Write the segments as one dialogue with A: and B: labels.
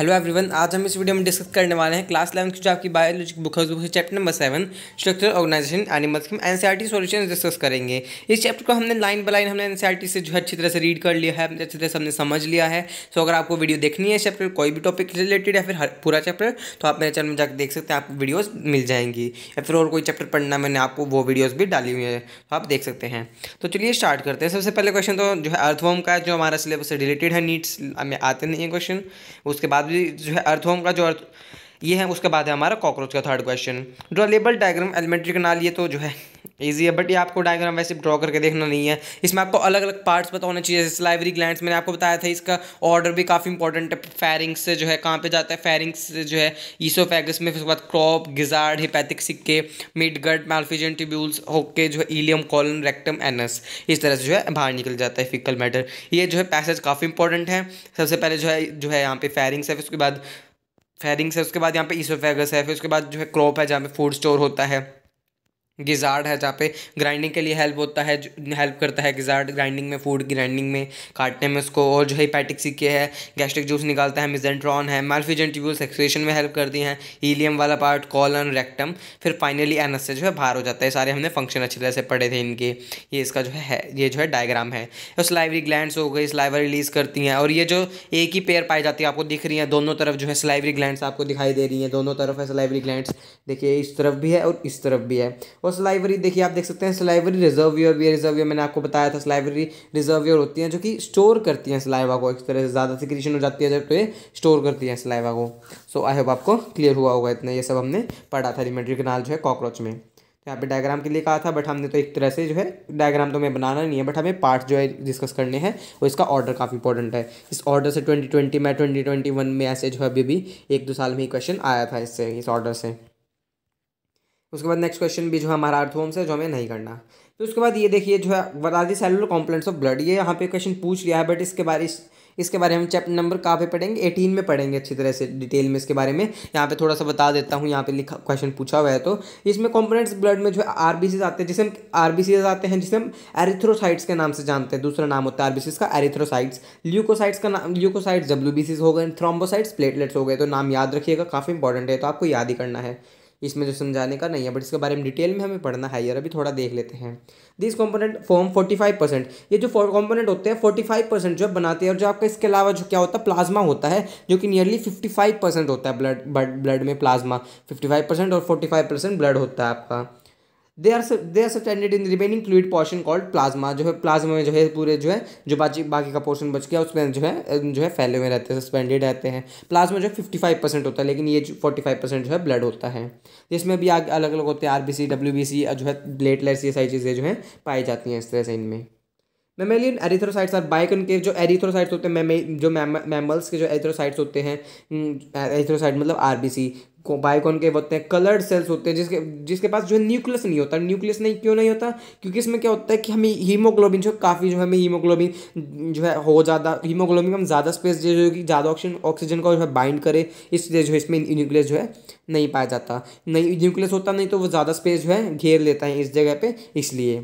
A: hello everyone आज हम इस वीडियो में डिस्कस करने वाले हैं क्लास इलेवन की जो आपकी बायोलॉजी बुक है उसकी chapter number seven structure organisation animals की एन सी सॉल्यूशन डिस्कस करेंगे इस चैप्टर को हमने लाइन बाय लाइन हमने एन से जो है अच्छी तरह से रीड कर लिया है अच्छी तरह से हमने समझ लिया है सो अगर आपको वीडियो देखनी है चैप्टर कोई भी टॉपिक रिलेटेड या फिर हर पूरा चैप्टर तो आप मेरे चैनल में जाकर देख सकते हैं आपको वीडियोज़ मिल जाएंगी या फिर और कोई चैप्टर पढ़ना मैंने आपको वो वीडियोज़ भी डाली हुई है तो आप देख सकते हैं तो चलिए स्टार्ट करते हैं सबसे पहले क्वेश्चन तो जो है अर्थवॉम का जो हमारा सिलेबस से रिलेटेड है नीट्स हमें आते नहीं है क्वेश्चन उसके बाद जो है अर्थोम का जो अर्थ ये है उसके बाद है हमारा कॉकरोच का third question draw labelled diagram alimentary के नाल ये तो जो है ईजी है बट ये आपको डायग्राम वैसे ड्रॉ करके देखना नहीं है इसमें आपको अलग अलग पार्ट्स पता होना चाहिए जैसे लाइवरी ग्लैंड्स मैंने आपको बताया था इसका ऑर्डर भी काफ़ी इंपॉर्टेंट है फेरिंग्स से जो है कहाँ पे जाता है फेरिंग्स से जो है ईसोफेगस में फिर उसके बाद क्रॉप गिजार्ड हिपैथिक सिक्के मिड गट मालफिजन ट्यूब्यूल्स होके जो है ईलियम कॉलन रेक्टम एनस इस तरह से जो है बाहर निकल जाता है फिकल मैटर ये जो है पैसेज काफ़ी इंपॉर्टेंट है सबसे पहले जो है जो है यहाँ पे फेरिंग्स है फिर उसके बाद फेरिंग्स है उसके बाद यहाँ पे ईसोफेगस है फिर उसके बाद जो है क्रॉप है जहाँ पे फूड स्टोर होता है गिजार्ड है जहाँ पे ग्राइंडिंग के लिए हेल्प होता है हेल्प करता है गिजार्ड ग्राइंडिंग में फूड ग्राइंडिंग में काटने में उसको और जो है पैटिक सीखे है गैस्ट्रिक जूस निकालता है मिजेंट्रॉन है माल्फिजेंट ट्यूब्यूल्स एक्सप्रेशन में हेल्प करती हैं हीलियम वाला पार्ट कॉलन रेक्टम फिर फाइनली एनस से जो है बाहर हो जाता है सारे हमने फंक्शन अच्छी तरह से पढ़े थे इनके ये इसका जो है ये जो है डायग्राम है उस स्लाइवरी ग्लैंड हो गई स्लाइवर रिलीज़ करती हैं और ये जो एक ही पेयर पाई जाती है आपको दिख रही है दोनों तरफ जो है स्लाइवरी ग्लैंड आपको दिखाई दे रही हैं दोनों तरफ है स्लाइवरी ग्लैंड देखिए इस तरफ भी है और इस तरफ भी है और और सलाइवरी देखिए आप देख सकते हैं सलाइवरी रिजर्वियर रिजर्व यूर मैंने आपको बताया था सलाइवरी यूर होती हैं जो कि स्टोर करती हैं सलाइवा को इस तरह से ज़्यादा सिक्रीशन हो जाती है जब तो ये स्टोर करती हैं सलाइवा को सो आई होप आपको क्लियर हुआ होगा इतना ये सब हमने पढ़ा था रिमेट्री कनाल जो है कॉकरोच में तो यहाँ पे डायग्राम के लिए कहा था बट हमने तो एक तरह से जो है डायग्राम तो हमें बनाना नहीं है बट हमें पार्ट जो है डिस्कस करने हैं और इसका ऑर्डर काफ़ी इंपॉर्टेंट है इस ऑर्डर से ट्वेंटी ट्वेंटी में ट्वेंटी ट्वेंटी वन में ऐसे जो है अभी भी एक दो साल में ही क्वेश्चन आया था इससे इस ऑर्डर से उसके बाद नेक्स्ट क्वेश्चन भी जो है हमारा अर्थवोम से जो हमें नहीं करना तो उसके बाद ये देखिए जो है the cellular components of blood ये यहाँ पे क्वेश्चन पूछ लिया है बट इसके बारे इसके बारे में हम चैप्टर नंबर कहाँ पे पढ़ेंगे एटीन में पढ़ेंगे अच्छी तरह से डिटेल में इसके बारे में यहाँ पे थोड़ा सा बता देता हूँ यहाँ पे लिखा क्वेश्चन पूछा हुआ है तो इसमें कॉम्पोनेंट्स ब्लड में जो है आर आते हैं जिसे हम आर आते हैं जिसे हम एरिथ्रोसाइट्स के नाम से जानते हैं दूसरा नाम होता है आर का एरिथ्रोसाइट्स ल्यूकोसाइट्स का नाम ल्यूकोसाइट्स डब्ल्यू हो गए थ्रोम्बोसाइट्स प्लेटलेट्स हो गए तो नाम याद रखिएगा काफ़ी इंपॉर्टेंट है तो आपको याद ही करना है इसमें जो समझाने का नहीं है बट इसके बारे में डिटेल में हमें पढ़ना है यार अभी थोड़ा देख लेते हैं this component form forty five percent ये जो कॉम्पोनेंट होते हैं फोर्टी फाइव परसेंट जो बनाते हैं और जो आपका इसके अलावा जो क्या होता है प्लाज्मा होता है जो कि नियरली फिफ्टी फाइव परसेंट होता है ब्लड ब्लड में प्लाज्मा फिफ्टी फाइव परसेंट और फोर्टी फाइव परसेंट ब्लड होता है आपका they are they are suspended in remaining fluid portion called plasma जो है प्लाज्मा में जो है पूरे जो है जो बाकी बाकी का पोर्शन बच गया उसमें जो है जो है फैले हुए रहते हैं सस्पेंडेड रहते हैं प्लाज्मा जो है फिफ्टी फाइव परसेंट होता है लेकिन ये फोर्टी फाइव परसेंट जो है ब्लड होता है जिसमें भी आग अलग अलग होते हैं R B C W B C जो है प्लेटलेट्स ये सारी चीज़ें जो है पाई जाती हैं इस तरह से इनमें मेमेलियन एरिथ्रोसाइट्स आर के जो एरिथ्रोसाइट्स होते हैं मेमे जो मैमल्स के जो एरिथ्रोसाइट्स होते हैं एरिथ्रोसाइट मतलब आरबीसी को के होते हैं कलर्ड सेल्स होते हैं जिसके जिसके पास जो है न्यूक्लियस नहीं होता न्यूक्लियस नहीं क्यों नहीं होता क्योंकि इसमें क्या होता है कि हमें हीमोग्लोबिन जो काफ़ी जो हमें हीमोग्लोबिन जो है हो ज़्यादा हीमोग्लोबिन हम ज़्यादा स्पेस जो है कि ज़्यादा ऑक्सीजन ऑक्सीजन का जो है बाइंड करे इसलिए जो है इसमें न्यूक्लियस जो है नहीं पाया जाता नहीं न्यूक्लियस होता नहीं तो वो ज़्यादा स्पेस जो है घेर लेता है इस जगह पर इसलिए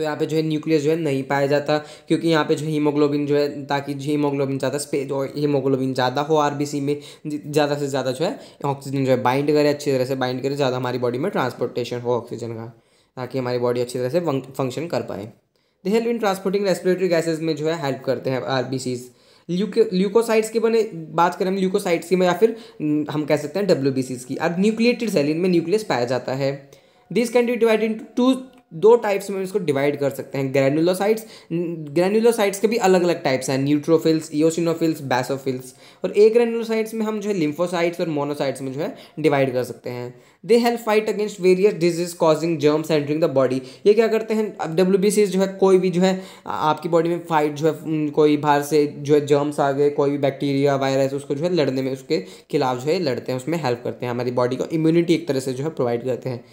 A: तो यहाँ पे जो है न्यूक्लियस जो है नहीं पाया जाता क्योंकि यहाँ पे जो हीमोग्लोबिन जो है ताकि हीमोग्लोबिन ज़्यादा स्पे और हीमोग्लोबिन ज़्यादा हो आरबीसी में ज़्यादा से ज़्यादा जो है ऑक्सीजन जो है बाइंड करे अच्छी तरह से बाइंड करे ज़्यादा हमारी बॉडी में ट्रांसपोर्टेशन हो ऑक्सीजन का ताकि हमारी बॉडी अच्छी तरह से फंक्शन कर पाए they help in transporting respiratory gases में जो है हेल्प करते हैं आर बी सीज़ ल्यूकोसाइट्स की बने बात करें हम ल्यूकोसाइट्स की या फिर हम कह सकते हैं डब्ल्यू बी सीज की अब न्यूक्लिएटेड सेल इनमें न्यूक्लियस पाया जाता है this can be divide into दो टाइप्स में इसको डिवाइड कर सकते हैं ग्रैनुलोसाइट्स ग्रैनुलोसाइट्स के भी अलग अलग टाइप्स हैं न्यूट्रोफिल्स ईओसिनोफिल्स बैसोफिल्स और ए ग्रैनुलोसाइट्स में हम जो है लिम्फोसाइट्स और मोनोसाइट्स में जो है डिवाइड कर सकते हैं they help fight against various disease causing germs entering the body ये क्या करते हैं डब्ल्यू बी सी जो है कोई भी जो है आपकी बॉडी में फाइट जो है कोई बाहर से जो है जर्म्स आ गए कोई भी बैक्टीरिया वायरस उसको जो है लड़ने में उसके खिलाफ जो है लड़ते हैं उसमें हेल्प करते हैं हमारी बॉडी को इम्यूनिटी एक तरह से जो है प्रोवाइड करते हैं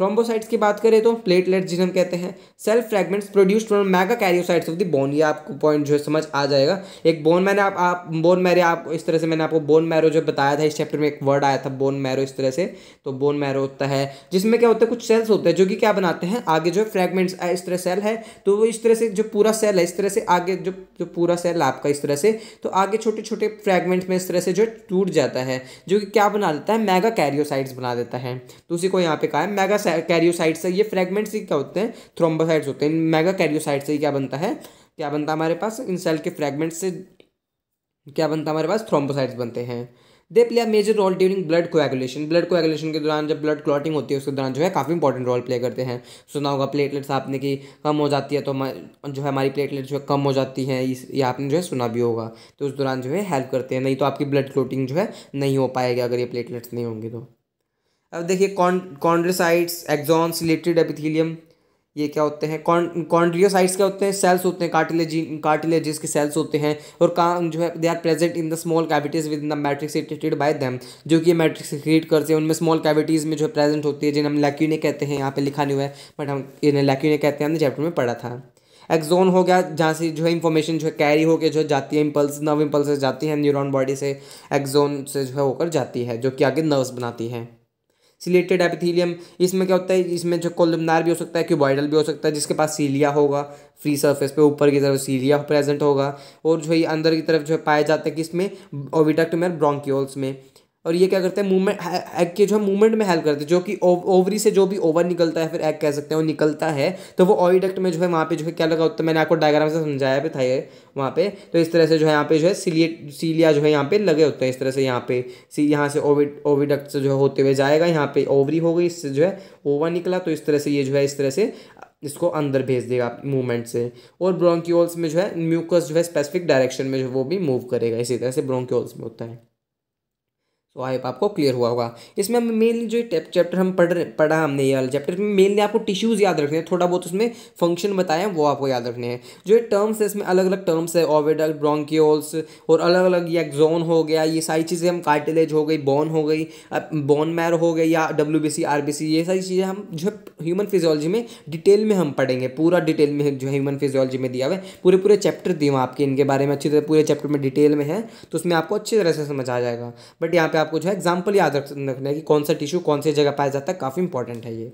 A: थ्रोम्बोसाइट्स की बात करें तो प्लेटलेट जिन्हें कहते हैं cell fragments produce from megakaryocytes of the bone ये आपको पॉइंट जो है समझ आ जाएगा एक बोन मैंने आप, आप बोन मैरे आप इस तरह से मैंने आपको बोन मैरो जो बताया था इस चैप्टर में एक वर्ड आया था बोन मैरो इस तरह से तो बोन मैरो होता है जिसमें क्या होता है कुछ सेल्स होते हैं जो कि क्या बनाते हैं आगे जो फ्रैगमेंट्स इस तरह सेल है तो वो इस तरह से जो पूरा सेल है इस तरह से आगे जो जो पूरा सेल आपका इस तरह से तो आगे छोटे छोटे फ्रेगमेंट्स में इस तरह से जो टूट जाता है जो कि क्या बना देता है मेगा कैरियोसाइट्स बना देता है तो उसी को यहाँ पे कहा है मेगा कैरियोसाइट्स है ये फ्रेगमेंट्स ही क्या होते हैं थ्रोम्बोसाइड्स होते हैं मेगा कैरियोसाइट से ही क्या बनता है क्या बनता है हमारे पास इन सेल के फ्रेगमेंट्स से क्या बनता है हमारे पास थ्रोम्बोसाइड्स बनते हैं they play a major role during blood coagulation blood coagulation के दौरान जब ब्लड क्लॉटिंग होती है उसके दौरान जो है काफ़ी इंपॉर्टेंट रोल प्ले करते हैं सुना होगा प्लेटलेट्स आपने की कम हो जाती है तो जो है हमारी प्लेटलेट जो है कम हो जाती है ये आपने जो है सुना भी होगा तो उस दौरान जो है हेल्प करते हैं नहीं तो आपकी ब्लड क्लॉटिंग जो है नहीं हो पाएगी अगर ये प्लेटलेट्स नहीं होंगे तो अब देखिए कॉन्ड्रोसाइट्स एक्जॉन रिलेटेड एपिथीलियम ये क्या होते हैं कॉन् कॉन्ड्रियोसाइट्स क्या होते हैं सेल्स होते हैं कार्टिलेजी कार्टिलेजेस के सेल्स होते हैं और का जो है they are present in the small cavities within the matrix इटेटेड बाय दैम जो कि मैट्रिक्स क्रिएट करते हैं उनमें स्मॉल कैविटीज़ में जो है प्रेजेंट होती है जिन्हें हम लैक्यूने कहते हैं यहाँ पे लिखा नहीं हुआ है बट हम इन्हें लैक्यूने कहते हैं हमने चैप्टर में पढ़ा था एक्जोन हो गया जहाँ से जो है इन्फॉर्मेशन जो है कैरी होकर जो है जाती है इम्पल्स नर्व इम्पल्स जाती है न्यूरॉन बॉडी से एक्जोन से जो है होकर जाती है जो कि आगे नर्व्स बनाती है सिलेटेड एपिथीलियम इसमें क्या होता है इसमें जो कोलमनार भी हो सकता है क्यूबॉइडल भी हो सकता है जिसके पास सीलिया होगा फ्री सरफेस पे ऊपर की तरफ सीलिया प्रेजेंट होगा और जो है अंदर की तरफ जो है पाया जाता है कि इसमें ओविडक्ट में ब्रोंक्योल्स में और ये क्या करते हैं मूवमेंट एग के जो है मूवमेंट में हेल्प करते हैं जो कि ओवरी से जो भी ओवर निकलता है फिर एग कह सकते हैं वो निकलता है तो वो ऑयडक्ट में जो है वहाँ पे जो है क्या लगा होता है मैंने आपको डायग्राम से समझाया भी था ये वहाँ पे तो इस तरह से जो है यहाँ पे जो है सिलिए सीलिया जो है यहाँ पे लगे होते हैं इस तरह से यहाँ पे सी यहाँ से ओविड ओविडक्ट से जो होते हुए जाएगा यहाँ पे ओवरी हो गई इससे जो है ओवर निकला तो इस तरह से ये जो है इस तरह से इसको अंदर भेज देगा मूवमेंट से और ब्रोंक्यूल्स में जो है म्यूकस जो है स्पेसिफिक डायरेक्शन में जो वो भी मूव करेगा इसी तरह से ब्रोंक्यूल्स में होता है तो आई होप आपको क्लियर हुआ होगा इसमें हम मेनली जो चैप्टर हम पढ़ रहे पढ़ा हमने ये वाला चैप्टर में मेनली आपको टिश्यूज़ याद रखने हैं थोड़ा बहुत उसमें फंक्शन बताए हैं वो आपको याद रखने हैं जो ये टर्म्स है इसमें अलग अलग टर्म्स है ओविडल ब्रोंकियोल्स और अलग अलग एक्जोन हो गया ये सारी चीज़ें हम कार्टिलेज हो गई बॉन हो गई बॉन मैर हो गई या W B C R B C ये सारी चीज़ें हम जो ह्यूमन फिजियोलॉजी में डिटेल में हम पढ़ेंगे पूरा डिटेल में जो ह्यूमन फिजियोलॉजी में दिया हुआ है पूरे पूरे चैप्टर दिए हुए आपके इनके बारे में अच्छी तरह पूरे चैप्टर में डिटेल में है तो उसमें आपको अच्छी तरह से समझ आ जाएगा बट यहाँ पर आप आपको जो है एग्जाम्पल याद रख रखना है कि कौन सा टिश्यू कौन सी जगह पाया जाता है काफ़ी इंपॉर्टेंट है ये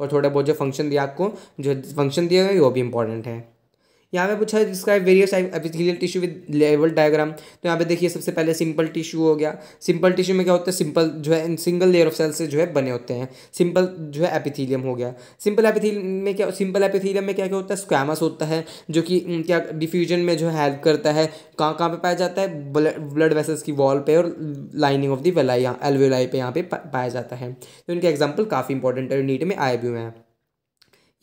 A: और थोड़ा बहुत जो फंक्शन दिया आपको जो फंक्शन दिया गया वो भी इंपॉर्टेंट है यहाँ पे पूछा है describe various epithelial tissue with लेवल डायग्राम तो यहाँ पे देखिए सबसे पहले सिंपल टिश्यू हो गया सिंपल टिश्यू में क्या होता है सिंपल जो है सिंगल लेयर ऑफ सेल से जो है बने होते हैं सिंपल जो है एपिथीलियम हो गया सिंपल एपिथीलियम में क्या सिंपल एपिथीलियम में क्या क्या होता है स्क्वामस होता है जो कि क्या डिफ्यूजन में जो हेल्प करता है कहाँ कहाँ पर पाया जाता है ब्लड वेसल्स की वॉल पर और लाइनिंग ऑफ दी वेलाई एलवेलाई पर यहाँ पे पाया जाता है तो इनके एग्जाम्पल काफ़ी इंपॉर्टेंट है नीट में आए भी हुए हैं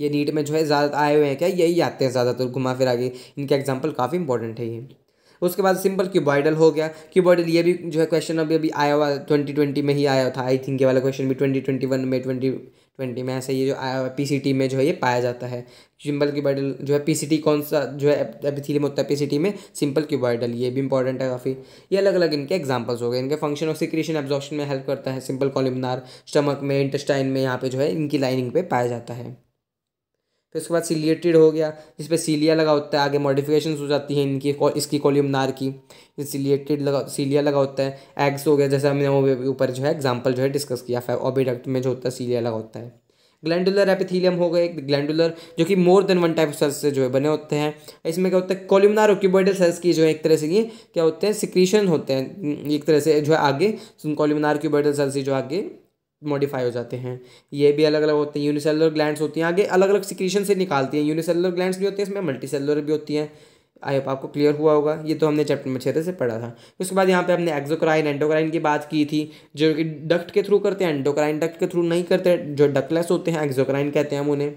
A: ये नीट में जो है ज़्यादा आए हुए हैं क्या यही आते हैं ज़्यादातर घुमा फिरा के इनका एग्जाम्पल काफ़ी इंपॉर्टेंट है ये उसके बाद सिंपल क्यूबॉइडल हो गया क्यूबॉइडल ये भी जो है क्वेश्चन अभी अभी आया हुआ ट्वेंटी ट्वेंटी में ही आया था आई थिंक ये वाला क्वेश्चन भी ट्वेंटी ट्वेंटी वन में ट्वेंटी ट्वेंटी में ऐसा ये जो आया हुआ पी में जो है ये पाया जाता है सिंपल क्यूबॉइडल जो है पी सी टी कौन सा जो है एपिथीलियम होता है पी सी टी में सिंपल क्यूबॉइडल ये भी इंपॉर्टेंट है काफ़ी ये अलग अलग इनके एग्जाम्पल्स हो गए इनके फंक्शन ऑफ सिक्रीशन एब्जॉर्प्शन में हेल्प करता है सिंपल कॉलिमनार स्टमक में इंटेस्टाइन में यहाँ पे जो है इनकी लाइनिंग पे पाया जाता है फिर उसके बाद सिलिएटेड हो गया जिस पर सीलिया लगा होता है आगे मॉडिफिकेशन हो जाती है इनकी इसकी कॉल्यूमनार की सिलिएटेड लगा सीलिया लगा होता है एग्स हो गया जैसे हमने ऊपर जो है एग्जाम्पल जो है डिस्कस किया फाइव ऑबिडक्ट में जो होता है सीलिया लगा होता है ग्लैंडुलर एपिथीलियम हो गए ग्लैंडुलर जो कि more than one type cells से जो है बने होते हैं इसमें क्या होता है कॉल्यूमनार ओक्यूबॉइडल सेल्स की जो है एक तरह से ये क्या होते हैं सिक्रीशन होते हैं एक तरह से जो है आगे कॉल्यूमनार ओक्यूबॉइडल सेल्स जो आगे मॉडिफाई हो जाते हैं ये भी अलग अलग होते हैं यूनिसेलुलर ग्लैंड्स होती हैं आगे अलग अलग सिक्रीशन से निकालती हैं यूनिसेलुलर ग्लैंड्स भी होते हैं इसमें मल्टी सेलुलर भी होती हैं आई होप आपको क्लियर हुआ होगा ये तो हमने चैप्टर में छः से पढ़ा था उसके बाद यहाँ पे हमने एक्जोक्राइन एंडोक्राइन की बात की थी जो कि डक्ट के थ्रू करते हैं एंडोक्राइन डक्ट के थ्रू नहीं करते जो डकलेस होते हैं एक्जोक्राइन कहते हैं हम उन्हें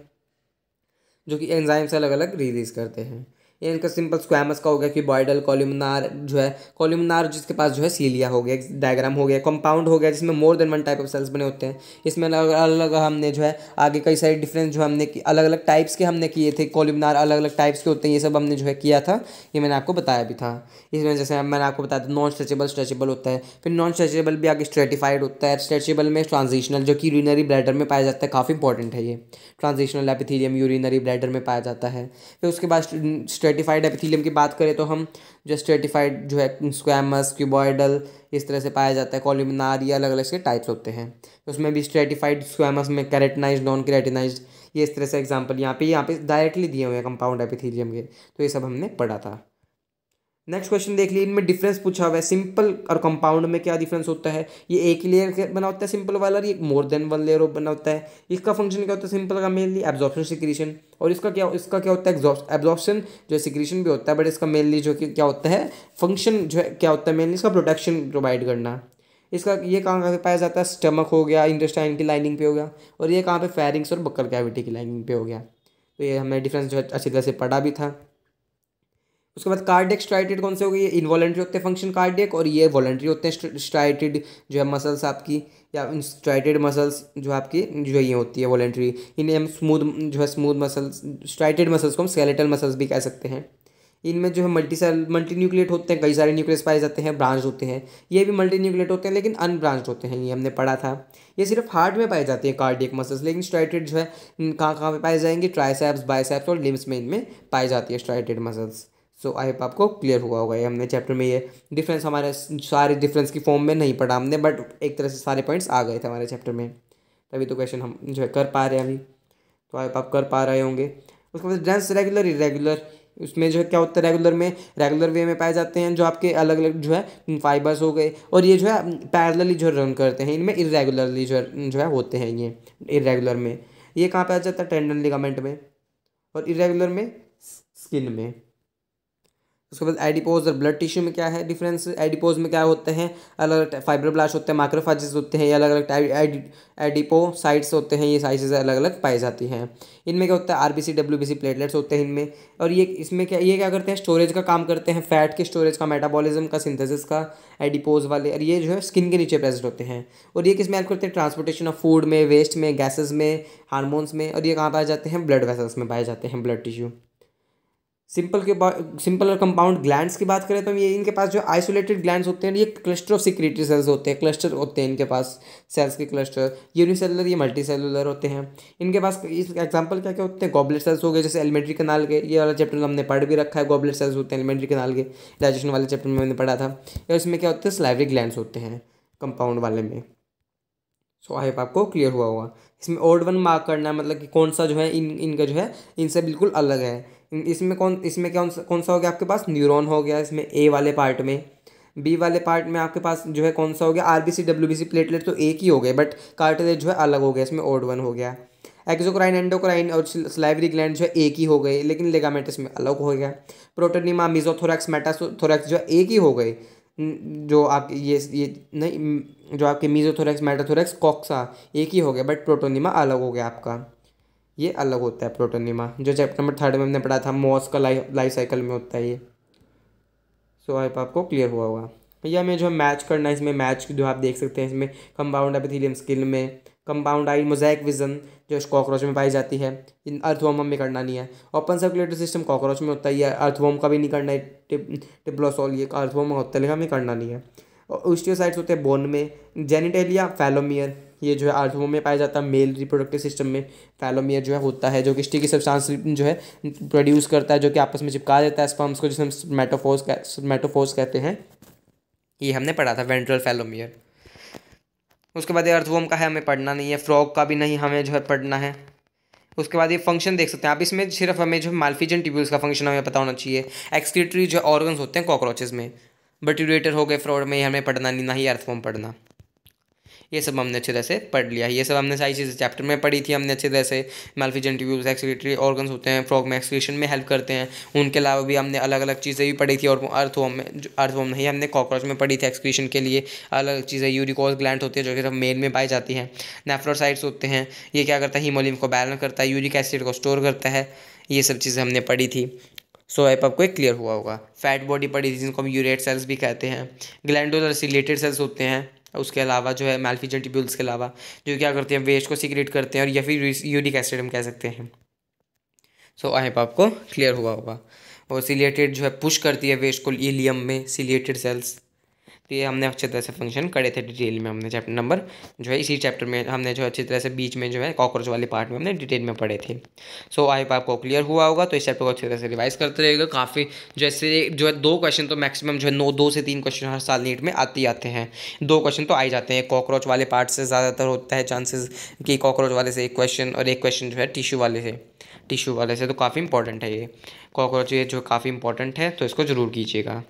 A: जो कि एंजाइम से अलग अलग रिलीज करते हैं या इनका सिंपल स्क्वामस का हो गया कि बॉयडल कॉल्यूमनार जो है कॉल्यूमनार जिसके पास जो है सीलिया हो गया डायग्राम हो गया कंपाउंड हो गया जिसमें more than one type of cells बने होते हैं इसमें अलग अलग हमने जो है आगे कई सारे डिफरेंस जो हमने अलग अलग टाइप्स के हमने किए थे कॉलिमनार अलग अलग टाइप्स के होते हैं ये सब हमने जो है किया था ये मैंने आपको बताया भी था इसमें जैसे मैंने आपको बताया था नॉन स्ट्रेचेबल स्ट्रेचेबल होता है फिर नॉन स्ट्रेचेबल भी आगे स्ट्रेटिफाइड होता है स्ट्रेचेबल में ट्रांजिशनल जो कि यूरिनरी ब्लैडर में पाया जाता है काफ़ी इंपॉर्टेंट है ये ट्रांजिशनल एपिथीलियम यूरिनरी ब्लैडर में पाया जाता है फिर उसके बाद स्ट्रेटिफाइड एपिथीलियम की बात करें तो हम जो स्ट्रेटिफाइड जो है स्क्वैमस क्यूबॉइडल इस तरह से पाया जाता है कॉलिमिनार या अलग अलग इसके टाइप्स होते हैं तो उसमें भी स्ट्रेटिफाइड स्क्वैमस में कैरेटनाइज नॉन कैरेटिनाइज ये इस तरह से एग्जाम्पल यहाँ पे यहाँ पे डायरेक्टली दिए हुए हैं कंपाउंड एपिथीलियम के तो ये सब हमने पढ़ा था नेक्स्ट क्वेश्चन देख लिए इनमें डिफरेंस पूछा हुआ है सिंपल और कंपाउंड में क्या डिफरेंस होता है ये एक ही लेयर बना होता है सिंपल वाला ये more than one layer of बना होता है इसका फंक्शन क्या होता है सिंपल का मेनली एब्जॉर्प्शन सिक्रीशन और इसका क्या इसका क्या होता है एब्जॉर्प्शन जो है सिक्रीशन भी होता है बट इसका मेनली जो क्या होता है फंक्शन जो है क्या होता है मेनली इसका प्रोटेक्शन प्रोवाइड करना इसका ये कहाँ कहाँ पे पाया जाता है स्टमक हो गया इंटेस्टाइन की लाइनिंग पे हो गया और ये कहाँ पे फेरिंग्स और बकर कैविटी की लाइनिंग पे हो गया तो ये हमने डिफरेंस जो अच्छी तरह से पढ़ा भी था उसके बाद कार्डियक स्ट्राइटेड कौन से हो गए ये इन्वॉलेंट्री होते हैं फंक्शन कार्डियक और ये वॉलेंट्री होते हैं स्ट्राइटेड जो है मसल्स आपकी या स्ट्राइटेड मसल्स जो आपकी जो ये होती है वॉलेंट्री इन्हें हम स्मूथ जो है स्मूथ मसल्स स्ट्राइटेड मसल्स को हम स्केलेटल मसल्स भी कह सकते हैं इनमें जो है मल्टी सेल मल्टी न्यूक्लियट होते हैं कई सारे न्यूक्लियस पाए जाते हैं ब्रांच होते हैं ये भी मल्टी न्यूक्लियट होते हैं लेकिन अनब्रांच होते हैं ये हमने पढ़ा था ये सिर्फ हार्ट में पाए जाते हैं कार्डियक मसल्स लेकिन स्ट्राइटेड जो है कहाँ कहाँ पे पाए जाएंगे ट्राइसेप्स बाइसेप्स और लिम्स में इनमें पाए जाती है striated muscles so I hope आपको क्लियर हुआ होगा ये हमने चैप्टर में ये डिफरेंस हमारे सारे डिफरेंस की फॉर्म में नहीं पढ़ा हमने बट एक तरह से सारे पॉइंट्स आ गए थे हमारे चैप्टर में तभी तो क्वेश्चन हम जो है कर पा रहे हैं अभी तो आई होप आप कर पा रहे होंगे उसके बाद डांस रेगुलर इरेगुलर उसमें जो है क्या होता है रेगुलर में रेगुलर वे में पाए जाते हैं जो आपके अलग अलग जो है फाइबर्स हो गए और ये जो है पैरेलली जो रन करते हैं इनमें इरेगुलरली जो जो है होते हैं ये इरेगुलर में ये कहाँ पे आ जाता है टेंडन लिगामेंट में और इरेगुलर में स्किन में उसके बाद एडिपोज और ब्लड टिश्यू में क्या है डिफरेंस एडिपोज में क्या होते हैं अलग अलग फाइबर ब्लास्ट होते हैं माइक्रोफाइजेस होते हैं या अलग अलग टाइप एडिपोसाइट्स होते हैं ये साइजेस अलग अलग पाई जाती हैं इनमें क्या होता है R B C W B C platelets होते हैं इनमें और ये इसमें क्या ये क्या करते हैं स्टोरेज का काम करते हैं फैट के स्टोरेज का मेटाबॉलिज्म का सिंथेसिस का एडिपोज वाले और ये जो है स्किन के नीचे प्रेजेंट होते हैं और ये किसमें हेल्प करते हैं ट्रांसपोर्टेशन ऑफ फूड में वेस्ट में गैसेज में हारमोन्स में और ये कहाँ पाए जाते हैं ब्लड वेसल्स में पाए जाते हैं ब्लड टिश्यू सिंपल के बाद सिंपल और कंपाउंड ग्लैंड्स की बात करें तो ये इनके पास जो आइसोलेटेड ग्लैंड्स होते हैं ये क्लस्टर ऑफ सिक्रेटरी सेल्स होते हैं क्लस्टर होते हैं इनके पास सेल्स के क्लस्टर यूनिसेलुलर ये मल्टी सेलुलर होते हैं इनके पास इस एग्जांपल क्या क्या होते हैं गॉबलेट सेल्स हो गए जैसे एलिमेंट्री कनाल के ये वाला चैप्टर हमने पढ़ भी रखा है गॉबलेट सेल्स होते हैं एलिमेंट्री कनाल के डाइजेशन वाले चैप्टर में हमने पढ़ा था और इसमें क्या होते हैं स्लाइवरी ग्लैंड होते हैं कंपाउंड वाले में सो आई होप आपको क्लियर हुआ होगा इसमें ओड वन मार्क करना मतलब कि कौन सा जो है इन इनका जो है इनसे बिल्कुल अलग है इसमें कौन इसमें कौन सा कौन सा हो गया आपके पास न्यूरॉन हो गया इसमें ए वाले पार्ट में बी वाले पार्ट में आपके पास जो है कौन सा हो गया R B C W B C platelet तो एक ही हो गए बट कार्टिलेज जो है अलग हो गया इसमें ओड वन हो गया एक्जोक्राइन एंडोक्राइन और स्लाइवरी ग्लैंड जो है एक ही हो गए लेकिन लेगामेट इसमें अलग हो गया प्रोटोनिमा मिजोथोरैक्स मेटाथोरैक्स जो है एक ही हो गए जो आप ये ये नहीं जो आपके मीजोथोरैक्स मेटाथोरैक्स कॉक्सा एक ही हो गया बट प्रोटोनिमा अलग हो गया आपका ये अलग होता है प्रोटोनिमा जो चैप्टर नंबर थर्ड में हमने पढ़ा था मॉस का लाइफ लाइफ साइकिल में होता है ये सो आई आपको क्लियर हुआ होगा या में जो मैच करना है इसमें मैच जो आप देख सकते हैं इसमें कंपाउंड एपिथीलियम स्किल में कंपाउंड आई मोजैक विजन जो कॉकरोच में पाई जाती है इन अर्थवॉम हमें करना नहीं है ओपन सर्कुलेटरी सिस्टम कॉकरोच में होता है अर्थवॉम का भी नहीं करना है टिप टिप्लोसोल ये अर्थवॉम में होता है लेकिन हमें करना नहीं है और साइड्स होते हैं बोन में जेनिटेलिया फैलोमियर ये जो है आर्थ्रोपो में पाया जाता है मेल रिप्रोडक्टिव सिस्टम में फैलोमियर जो है होता है जो कि स्टिकी सब्सटेंस जो है प्रोड्यूस करता है जो कि आपस में चिपका देता है स्पर्म्स को जिसे हम मेटोफोर्स मेटोफोर्स कहते हैं ये हमने पढ़ा था वेंट्रल फैलोमियर उसके बाद ये अर्थवोम का है हमें पढ़ना नहीं है फ्रॉग का भी नहीं हमें जो है पढ़ना है उसके बाद ये फंक्शन देख सकते हैं आप इसमें सिर्फ हमें जो मालफीजन ट्यूब्यूल्स का फंक्शन हमें पता होना चाहिए एक्सक्रीटरी जो ऑर्गन्स होते हैं कॉकरोचेज में बटूरेटर हो गए फ्रॉड में हमें पढ़ना नहीं ना ही अर्थवोम पढ़ना ये सब हमने अच्छे तरह से पढ़ लिया ये सब हमने सारी चीज़ें चैप्टर में पढ़ी थी हमने अच्छे तरह से मेल्फिजेंट ट्यूब्स एक्सक्रेटरी ऑर्गन्स होते हैं फ्रॉग में एक्सक्रेशन में हेल्प करते हैं उनके अलावा भी हमने अलग अलग चीज़ें भी पढ़ी थी और अर्थवॉम में अर्थवॉम नहीं हमने कॉकरोच में पढ़ी थी एक्सक्रीशन के लिए अलग अलग चीज़ें यूरिकॉज ग्लैंड होती है जो कि सब मेल में पाई जाती हैं नेफ्रोसाइड्स होते हैं ये क्या करता है हीमोलिम को बैलेंस करता है यूरिक एसिड को स्टोर करता है ये सब चीज़ें हमने पढ़ी थी सो so, ऐप आपको एक क्लियर हुआ होगा फैट बॉडी पड़ी थी जिनको हम यूरेट सेल्स भी कहते हैं ग्लैंडोलर रिलेटेड सेल्स होते हैं उसके अलावा जो है मेल्फिजन ट्यूब्यूल्स के अलावा जो क्या करते हैं वेस्ट को सीक्रेट करते हैं और या फिर यूनिक एसिड हम कह सकते हैं सो so, आई आपको क्लियर हुआ होगा और सिलेटेड जो है पुश करती है वेस्ट को इलियम में सिलेटेड सेल्स तो ये हमने अच्छी तरह से फंक्शन करे थे डिटेल में हमने चैप्टर नंबर जो है इसी चैप्टर में हमने जो अच्छी तरह से बीच में जो है कॉकरोच वाले पार्ट में हमने डिटेल में पढ़े थे सो so, आई होप आपको क्लियर हुआ होगा तो इस चैप्टर को अच्छी तरह से रिवाइज करते रहेगा काफ़ी जैसे जो है दो क्वेश्चन तो मैक्सिमम जो है नौ दो से तीन क्वेश्चन हर साल नीट में आते ही आते हैं दो क्वेश्चन तो आई जाते हैं कॉकरोच वाले पार्ट से ज़्यादातर होता है चांसेज कि कॉकरोच वाले से एक क्वेश्चन और एक क्वेश्चन जो है टिश्यू वाले से टिश्यू वाले से तो काफ़ी इंपॉर्टेंट है ये कॉकरोच ये जो काफ़ी इंपॉर्टेंट है तो इसको ज़रूर कीजिएगा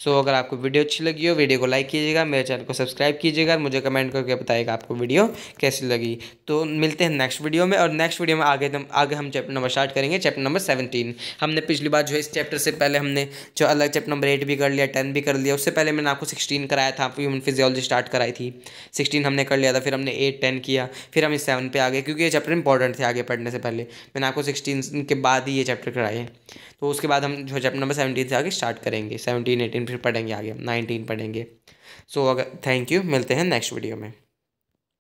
A: सो अगर आपको वीडियो अच्छी लगी हो वीडियो को लाइक कीजिएगा मेरे चैनल को सब्सक्राइब कीजिएगा मुझे कमेंट करके बताएगा आपको वीडियो कैसी लगी तो मिलते हैं नेक्स्ट वीडियो में और नेक्स्ट वीडियो में आगे आगे हम चैप्टर नंबर स्टार्ट करेंगे चैप्टर नंबर सेवनटीन हमने पिछली बार जो इस चैप्टर से पहले हमने जो अलग चैप्टर नंबर एट भी कर लिया टेन भी कर लिया उससे पहले मैंने आपको सिक्सटीन कराया था ह्यूमन फिजियोलॉजी स्टार्ट कराई थी सिक्सटीन हमने कर लिया था फिर हमने एट टेन किया फिर हम इस सेवन पर आ गए क्योंकि ये चैप्टर इंपॉर्टेंट थे आगे पढ़ने से पहले मैंने आपको सिक्सटीन के बाद ही ये चैप्टर कराए तो उसके बाद हम जो चैप्टर नंबर सेवनटीन से आगे स्टार्ट करेंगे सेवनटीन एटीन फिर पढ़ेंगे आगे नाइनटीन पढ़ेंगे सो अगर थैंक यू मिलते हैं नेक्स्ट वीडियो में